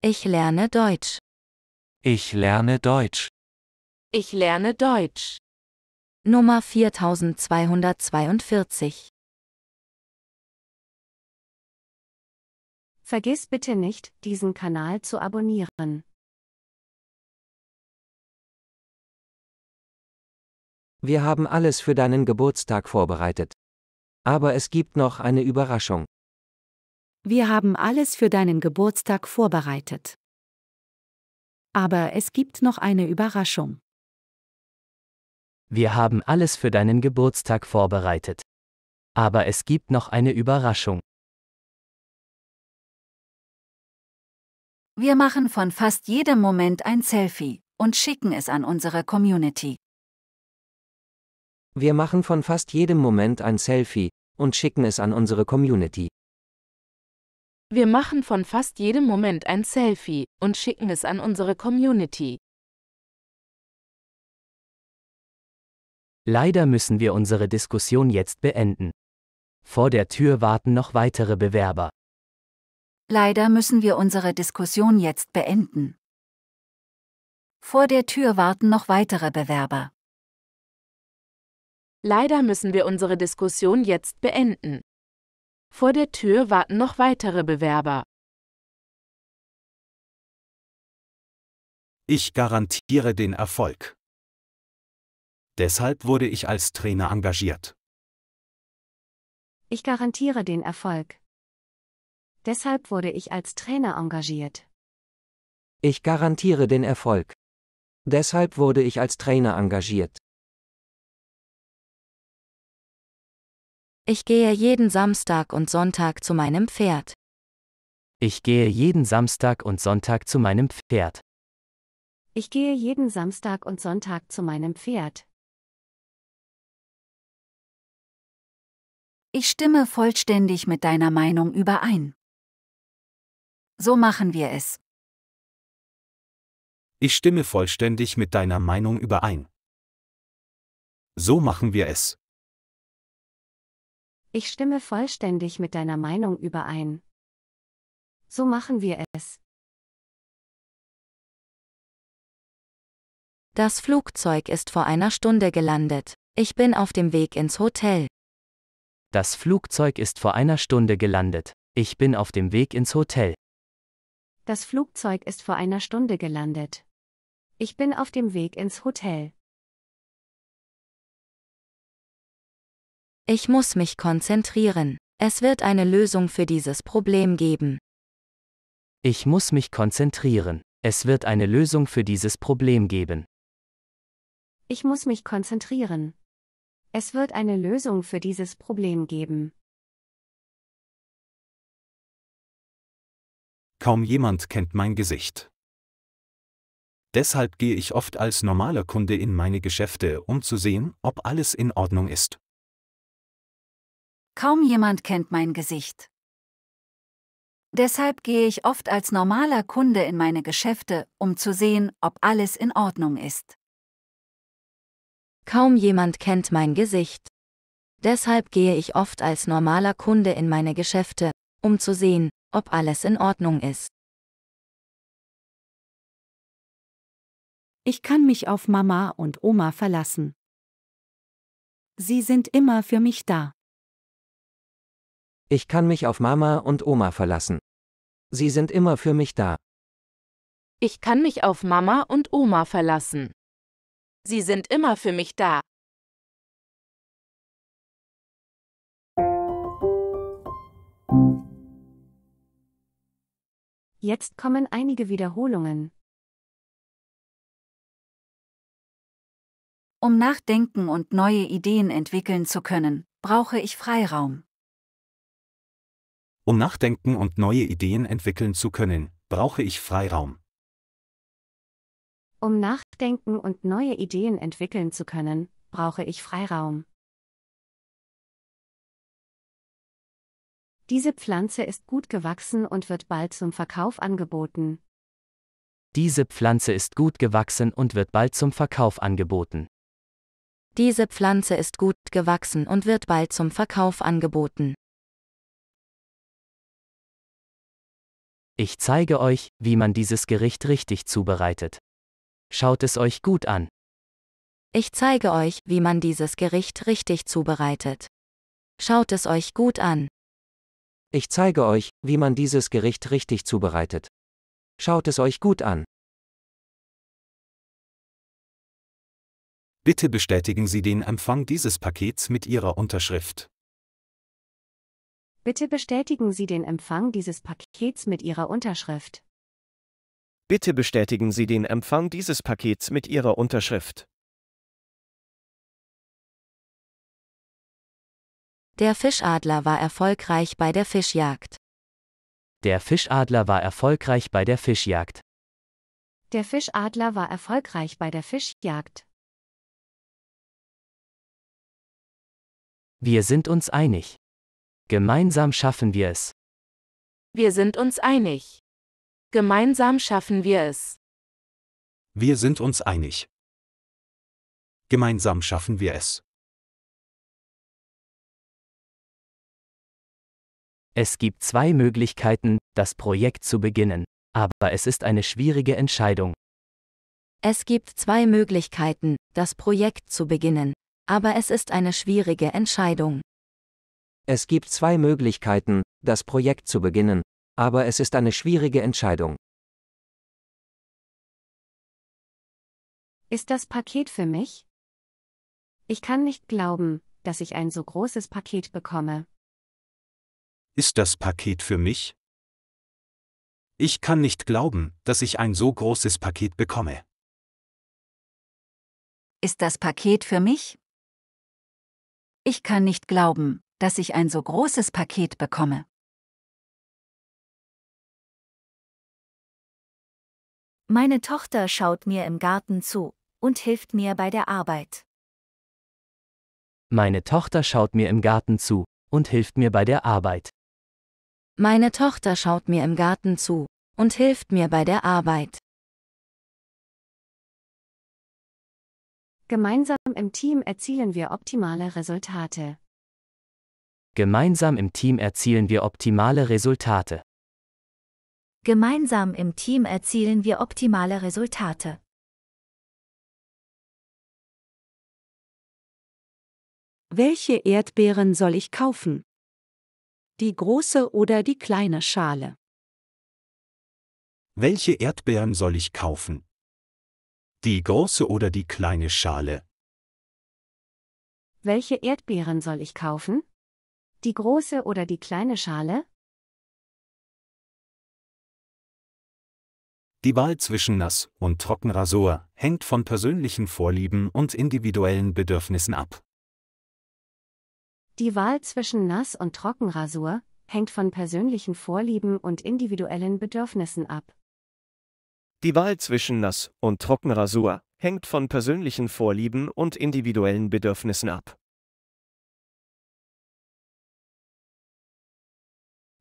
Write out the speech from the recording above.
Ich lerne Deutsch. Ich lerne Deutsch. Ich lerne Deutsch. Nummer 4242. Vergiss bitte nicht, diesen Kanal zu abonnieren. Wir haben alles für deinen Geburtstag vorbereitet. Aber es gibt noch eine Überraschung. Wir haben alles für deinen Geburtstag vorbereitet. Aber es gibt noch eine Überraschung. Wir haben alles für deinen Geburtstag vorbereitet. Aber es gibt noch eine Überraschung. Wir machen von fast jedem Moment ein Selfie und schicken es an unsere Community. Wir machen von fast jedem Moment ein Selfie und schicken es an unsere Community. Wir machen von fast jedem Moment ein Selfie und schicken es an unsere Community. Leider müssen wir unsere Diskussion jetzt beenden. Vor der Tür warten noch weitere Bewerber. Leider müssen wir unsere Diskussion jetzt beenden. Vor der Tür warten noch weitere Bewerber. Leider müssen wir unsere Diskussion jetzt beenden. Vor der Tür warten noch weitere Bewerber. Ich garantiere den Erfolg. Deshalb wurde ich als Trainer engagiert. Ich garantiere den Erfolg. Deshalb wurde ich als Trainer engagiert. Ich garantiere den Erfolg. Deshalb wurde ich als Trainer engagiert. Ich gehe jeden Samstag und Sonntag zu meinem Pferd. Ich gehe jeden Samstag und Sonntag zu meinem Pferd. Ich gehe jeden Samstag und Sonntag zu meinem Pferd. Ich stimme vollständig mit deiner Meinung überein. So machen wir es. Ich stimme vollständig mit deiner Meinung überein. So machen wir es. Ich stimme vollständig mit deiner Meinung überein. So machen wir es. Das Flugzeug ist vor einer Stunde gelandet. Ich bin auf dem Weg ins Hotel. Das Flugzeug ist vor einer Stunde gelandet. Ich bin auf dem Weg ins Hotel. Das Flugzeug ist vor einer Stunde gelandet. Ich bin auf dem Weg ins Hotel. Ich muss mich konzentrieren. Es wird eine Lösung für dieses Problem geben. Ich muss mich konzentrieren. Es wird eine Lösung für dieses Problem geben. Ich muss mich konzentrieren. Es wird eine Lösung für dieses Problem geben. Kaum jemand kennt mein Gesicht. Deshalb gehe ich oft als normaler Kunde in meine Geschäfte, um zu sehen, ob alles in Ordnung ist. Kaum jemand kennt mein Gesicht. Deshalb gehe ich oft als normaler Kunde in meine Geschäfte, um zu sehen, ob alles in Ordnung ist. Kaum jemand kennt mein Gesicht. Deshalb gehe ich oft als normaler Kunde in meine Geschäfte, um zu sehen, ob alles in Ordnung ist. Ich kann mich auf Mama und Oma verlassen. Sie sind immer für mich da. Ich kann mich auf Mama und Oma verlassen. Sie sind immer für mich da. Ich kann mich auf Mama und Oma verlassen. Sie sind immer für mich da. Jetzt kommen einige Wiederholungen. Um nachdenken und neue Ideen entwickeln zu können, brauche ich Freiraum. Um nachdenken und neue Ideen entwickeln zu können, brauche ich Freiraum. Um nachdenken und neue Ideen entwickeln zu können, brauche ich Freiraum. Diese Pflanze ist gut gewachsen und wird bald zum Verkauf angeboten. Diese Pflanze ist gut gewachsen und wird bald zum Verkauf angeboten. Diese Pflanze ist gut gewachsen und wird bald zum Verkauf angeboten. Ich zeige euch, wie man dieses Gericht richtig zubereitet. Schaut es euch gut an. Ich zeige euch, wie man dieses Gericht richtig zubereitet. Schaut es euch gut an. Ich zeige euch, wie man dieses Gericht richtig zubereitet. Schaut es euch gut an. Bitte bestätigen Sie den Empfang dieses Pakets mit Ihrer Unterschrift. Bitte bestätigen Sie den Empfang dieses Pakets mit Ihrer Unterschrift. Bitte bestätigen Sie den Empfang dieses Pakets mit Ihrer Unterschrift. Der Fischadler war erfolgreich bei der Fischjagd. Der Fischadler war erfolgreich bei der Fischjagd. Der Fischadler war erfolgreich bei der Fischjagd. Wir sind uns einig. Gemeinsam schaffen wir es. Wir sind uns einig. Gemeinsam schaffen wir es. Wir sind uns einig. Gemeinsam schaffen wir es. Es gibt zwei Möglichkeiten, das Projekt zu beginnen, aber es ist eine schwierige Entscheidung. Es gibt zwei Möglichkeiten, das Projekt zu beginnen, aber es ist eine schwierige Entscheidung. Es gibt zwei Möglichkeiten, das Projekt zu beginnen, aber es ist eine schwierige Entscheidung. Ist das Paket für mich? Ich kann nicht glauben, dass ich ein so großes Paket bekomme. Ist das Paket für mich? Ich kann nicht glauben, dass ich ein so großes Paket bekomme. Ist das Paket für mich? Ich kann nicht glauben, dass ich ein so großes Paket bekomme. Meine Tochter schaut mir im Garten zu und hilft mir bei der Arbeit. Meine Tochter schaut mir im Garten zu und hilft mir bei der Arbeit. Meine Tochter schaut mir im Garten zu und hilft mir bei der Arbeit. Gemeinsam im Team erzielen wir optimale Resultate. Gemeinsam im Team erzielen wir optimale Resultate. Gemeinsam im Team erzielen wir optimale Resultate. Welche Erdbeeren soll ich kaufen? Die große oder die kleine Schale? Welche Erdbeeren soll ich kaufen? Die große oder die kleine Schale? Welche Erdbeeren soll ich kaufen? Die große oder die kleine Schale? Die Wahl zwischen Nass- und Trockenrasur hängt von persönlichen Vorlieben und individuellen Bedürfnissen ab. Die Wahl zwischen Nass- und Trockenrasur hängt von persönlichen Vorlieben und individuellen Bedürfnissen ab. Die Wahl zwischen Nass- und Trockenrasur hängt von persönlichen Vorlieben und individuellen Bedürfnissen ab.